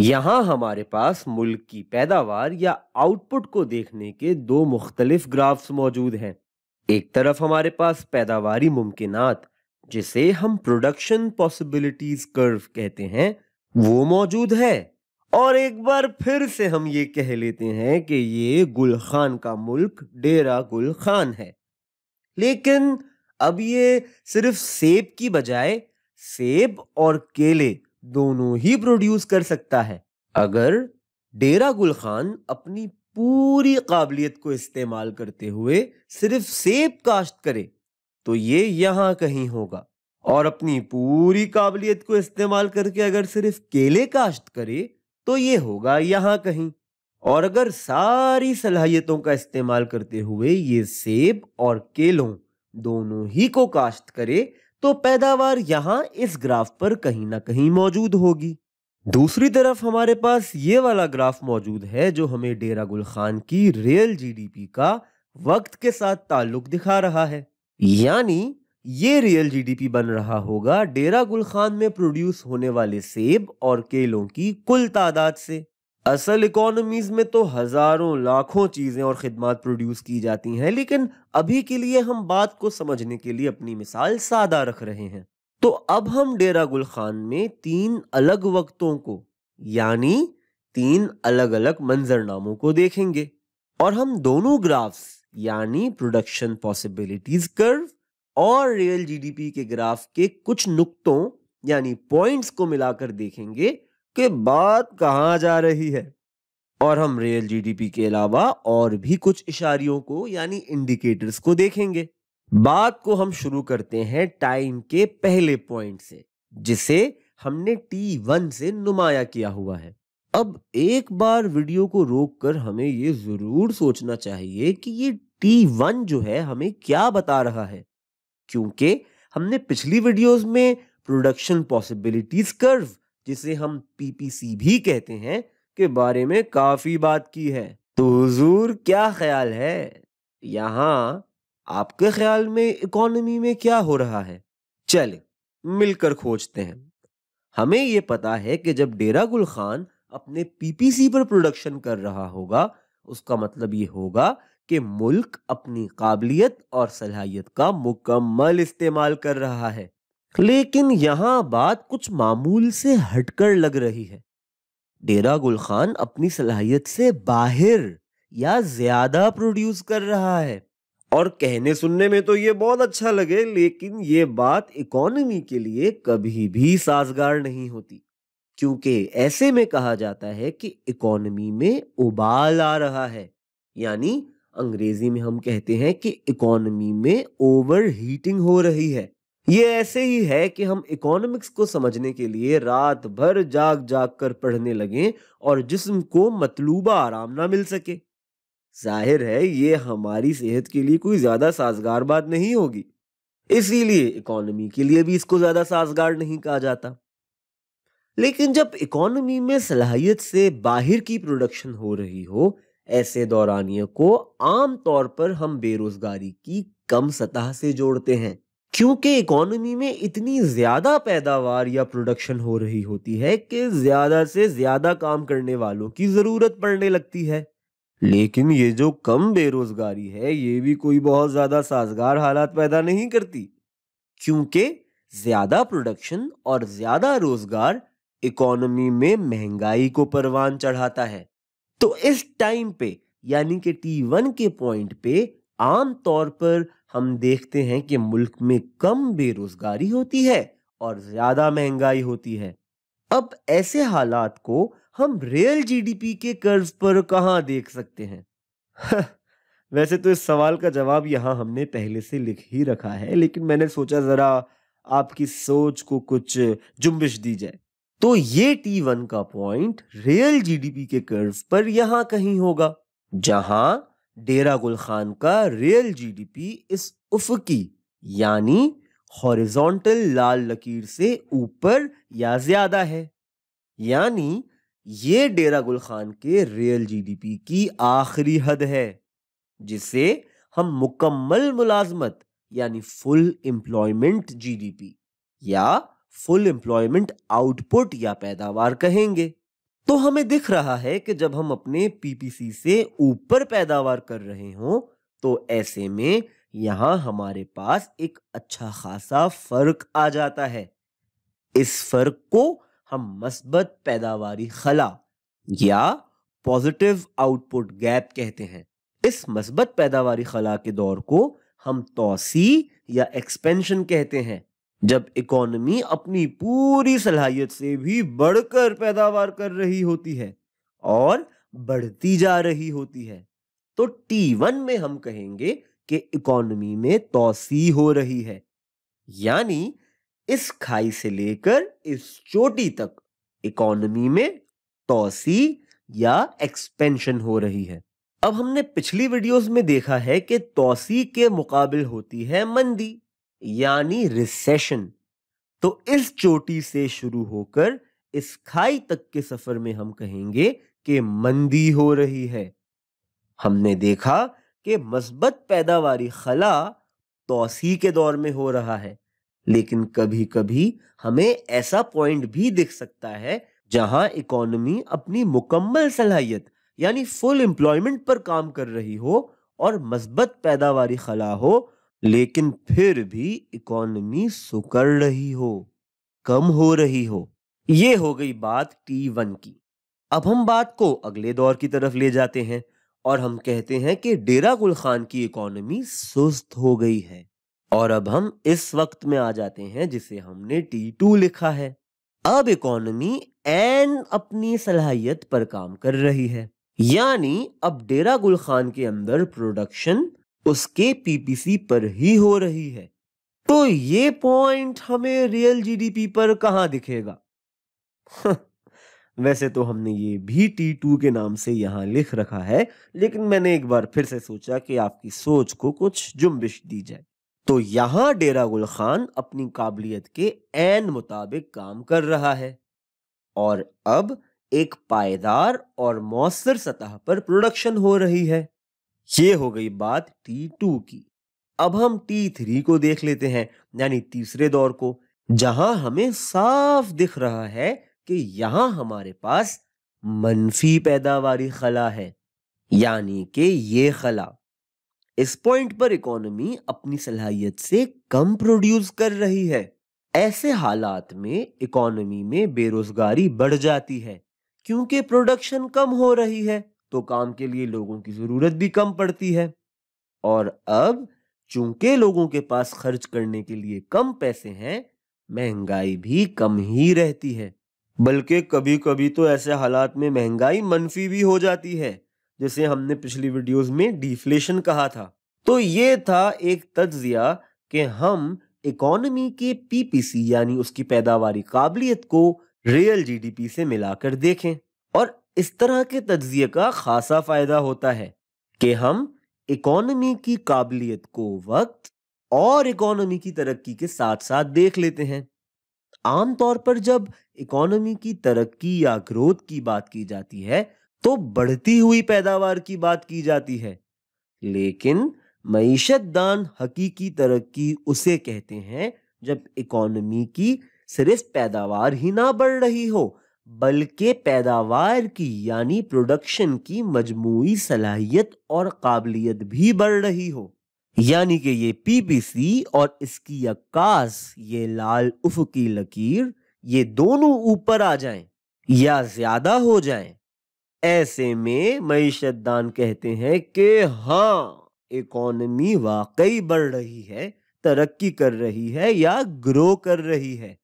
यहां हमारे पास मुल्क की पैदावार या आउटपुट को देखने के दो मुख्तलिफ ग्राफ्स मौजूद हैं एक तरफ हमारे पास पैदावारी मुमकिनात जिसे हम प्रोडक्शन पॉसिबिलिटीज कर्व कहते हैं वो मौजूद है और एक बार फिर से हम ये कह लेते हैं कि ये गुल खान का मुल्क डेरा गुल खान है लेकिन अब ये सिर्फ सेब की बजाय सेब और केले दोनों ही प्रोड्यूस कर सकता है अगर डेरा गुल खान अपनी पूरी काबिलियत को इस्तेमाल करते हुए सिर्फ सेब काश्त करे तो ये यहाँ कहीं होगा और अपनी पूरी काबिलियत को इस्तेमाल करके अगर सिर्फ केले काश्त करे तो ये होगा यहाँ कहीं और अगर सारी सलाहियतों का इस्तेमाल करते हुए ये सेब और केलों दोनों ही को काश्त करे तो पैदावार यहाँ इस ग्राफ पर कहीं ना कहीं मौजूद होगी दूसरी तरफ हमारे पास ये वाला ग्राफ मौजूद है जो हमें डेरा गुल खान की रियल जीडीपी का वक्त के साथ ताल्लुक दिखा रहा है यानी ये रियल जीडीपी बन रहा होगा डेरा गुल खान में प्रोड्यूस होने वाले सेब और केलों की कुल तादाद से असल इकोनॉमीज में तो हज़ारों लाखों चीज़ें और ख़दमात प्रोड्यूस की जाती हैं लेकिन अभी के लिए हम बात को समझने के लिए अपनी मिसाल सादा रख रहे हैं तो अब हम डेरा गुल खान में तीन अलग वक्तों को यानी तीन अलग अलग मंजरनामों को देखेंगे और हम दोनों ग्राफ्स यानी प्रोडक्शन पॉसिबिलिटीज कर्व और रियल जीडीपी के ग्राफ के कुछ नुक्तों यानी पॉइंट्स को मिलाकर देखेंगे कि बात कहाँ जा रही है और हम रियल जीडीपी के अलावा और भी कुछ इशारियों को यानी इंडिकेटर्स को देखेंगे बात को हम शुरू करते हैं टाइम के पहले पॉइंट से जिसे हमने टी वन से नुमाया किया हुआ है अब एक बार वीडियो को रोककर हमें ये जरूर सोचना चाहिए कि ये टी वन जो है हमें क्या बता रहा है क्योंकि हमने पिछली वीडियोस में प्रोडक्शन पॉसिबिलिटीज कर्व जिसे हम पीपीसी भी कहते हैं के बारे में काफी बात की है तो हुजूर क्या ख्याल है यहाँ आपके ख्याल में इकोनॉमी में क्या हो रहा है चल मिलकर खोजते हैं हमें ये पता है कि जब डेरा गुल खान अपने पीपीसी पर प्रोडक्शन कर रहा होगा उसका मतलब ये होगा कि मुल्क अपनी काबिलियत और सलाहियत का मुकम्मल इस्तेमाल कर रहा है लेकिन यहाँ बात कुछ मामूल से हटकर लग रही है डेरा गुल खान अपनी सलाहियत से बाहर या ज्यादा प्रोड्यूस कर रहा है और कहने सुनने में तो ये बहुत अच्छा लगे लेकिन ये बात इकोनॉमी के लिए कभी भी साजगार नहीं होती क्योंकि ऐसे में कहा जाता है कि इकोनॉमी में उबाल आ रहा है यानी अंग्रेजी में हम कहते हैं कि इकोनॉमी में ओवर हीटिंग हो रही है ये ऐसे ही है कि हम इकोनॉमिक्स को समझने के लिए रात भर जाग जाग कर पढ़ने लगें और जिस्म को मतलूबा आराम ना मिल सके जाहिर है ये हमारी सेहत के लिए कोई ज़्यादा साजगार बात नहीं होगी इसीलिए इकोनॉमी के लिए भी इसको ज़्यादा साजगार नहीं कहा जाता लेकिन जब इकोनॉमी में सलाहियत से बाहर की प्रोडक्शन हो रही हो ऐसे दौरानियों को आम तौर पर हम बेरोजगारी की कम सतह से जोड़ते हैं क्योंकि इकोनॉमी में इतनी ज़्यादा पैदावार या प्रोडक्शन हो रही होती है कि ज़्यादा से ज़्यादा काम करने वालों की ज़रूरत पड़ने लगती है लेकिन ये जो कम बेरोज़गारी है ये भी कोई बहुत ज़्यादा साजगार हालात पैदा नहीं करती क्योंकि ज़्यादा प्रोडक्शन और ज़्यादा रोज़गार इकोनॉमी में महंगाई को परवान चढ़ाता है तो इस टाइम पे यानी कि टी वन के पॉइंट पे आमतौर पर हम देखते हैं कि मुल्क में कम बेरोजगारी होती है और ज्यादा महंगाई होती है अब ऐसे हालात को हम रियल जीडीपी के कर्ज पर कहा देख सकते हैं हाँ, वैसे तो इस सवाल का जवाब यहाँ हमने पहले से लिख ही रखा है लेकिन मैंने सोचा ज़रा आपकी सोच को कुछ जुम्बिश दी जाए तो ये टी वन का पॉइंट रियल जीडीपी के कर्व पर यहां कहीं होगा जहां डेरा गुल खान का रियल जीडीपी इस उफकी यानी हॉरिजॉन्टल लाल लकीर से ऊपर या ज्यादा है यानी ये डेरा गुल खान के रियल जीडीपी की आखिरी हद है जिसे हम मुकम्मल मुलाजमत यानी फुल एम्प्लॉयमेंट जीडीपी या फुल एम्प्लॉयमेंट आउटपुट या पैदावार कहेंगे तो हमें दिख रहा है कि जब हम अपने पीपीसी से ऊपर पैदावार कर रहे हों तो ऐसे में यहां हमारे पास एक अच्छा खासा फर्क आ जाता है इस फर्क को हम मस्बत पैदावारी खला या पॉजिटिव आउटपुट गैप कहते हैं इस मस्बत पैदावारी खला के दौर को हम तोसी या एक्सपेंशन कहते हैं जब इकोनॉमी अपनी पूरी सलाहियत से भी बढ़कर पैदावार कर रही होती है और बढ़ती जा रही होती है तो टी वन में हम कहेंगे कि इकोनॉमी में तोसी हो रही है यानी इस खाई से लेकर इस चोटी तक इकोनॉमी में तोसी या एक्सपेंशन हो रही है अब हमने पिछली वीडियोस में देखा है कि तोसी के मुकाबले होती है मंदी यानी रिसेशन तो इस चोटी से शुरू होकर इस खाई तक के सफर में हम कहेंगे कि मंदी हो रही है हमने देखा कि मस्बत पैदावारी खला तोसी के दौर में हो रहा है लेकिन कभी कभी हमें ऐसा पॉइंट भी दिख सकता है जहां इकोनॉमी अपनी मुकम्मल सलाहियत यानी फुल एम्प्लॉयमेंट पर काम कर रही हो और मस्बत पैदावारी खला हो लेकिन फिर भी इकोनॉमी सुकड़ रही हो कम हो रही हो ये हो गई बात टी वन की अब हम बात को अगले दौर की तरफ ले जाते हैं और हम कहते हैं कि डेरा गुल खान की इकोनॉमी सुस्त हो गई है और अब हम इस वक्त में आ जाते हैं जिसे हमने टी टू लिखा है अब इकोनॉमी एन अपनी सलाहियत पर काम कर रही है यानी अब डेरा गुल खान के अंदर प्रोडक्शन उसके पीपीसी पर ही हो रही है तो ये पॉइंट हमें रियल जीडीपी पर कहां दिखेगा हाँ, वैसे तो हमने ये भी टी टू के नाम से यहां लिख रखा है लेकिन मैंने एक बार फिर से सोचा कि आपकी सोच को कुछ जुम्बिश दी जाए तो यहां डेरा गुल खान अपनी काबिलियत के एन मुताबिक काम कर रहा है और अब एक पायदार और मौसर सतह पर प्रोडक्शन हो रही है ये हो गई बात टी टू की अब हम टी थ्री को देख लेते हैं यानी तीसरे दौर को जहां हमें साफ दिख रहा है कि यहां हमारे पास मनफी पैदावारी खला है यानी कि ये खला इस पॉइंट पर इकोनॉमी अपनी सलाहियत से कम प्रोड्यूस कर रही है ऐसे हालात में इकोनॉमी में बेरोजगारी बढ़ जाती है क्योंकि प्रोडक्शन कम हो रही है तो काम के लिए लोगों की ज़रूरत भी कम पड़ती है और अब चूंकि लोगों के पास खर्च करने के लिए कम पैसे हैं महंगाई भी कम ही रहती है बल्कि कभी कभी तो ऐसे हालात में महंगाई मनफी भी हो जाती है जैसे हमने पिछली वीडियोस में डिफ्लेशन कहा था तो ये था एक तजिया कि हम इकोनॉमी के पीपीसी यानी उसकी पैदावारी काबिलियत को रियल जीडीपी से मिलाकर देखें और इस तरह के तजिए का खासा फायदा होता है कि हम इकोनॉमी की काबिलियत को वक्त और इकोनॉमी की तरक्की के साथ साथ देख लेते हैं आमतौर पर जब इकोनॉमी की तरक्की या ग्रोथ की बात की जाती है तो बढ़ती हुई पैदावार की बात की जाती है लेकिन मीशत दान हकीकी तरक्की उसे कहते हैं जब इकोनॉमी की सिर्फ पैदावार ही ना बढ़ रही हो बल्कि पैदावार की यानी प्रोडक्शन की मजमू सलाहियत और काबिलियत भी बढ़ रही हो यानी कि ये पीपीसी और इसकी अक्कास ये लाल उफ की लकीर ये दोनों ऊपर आ जाएं या ज्यादा हो जाएं ऐसे में मीशत दान कहते हैं कि हाँ इकोनमी वाकई बढ़ रही है तरक्की कर रही है या ग्रो कर रही है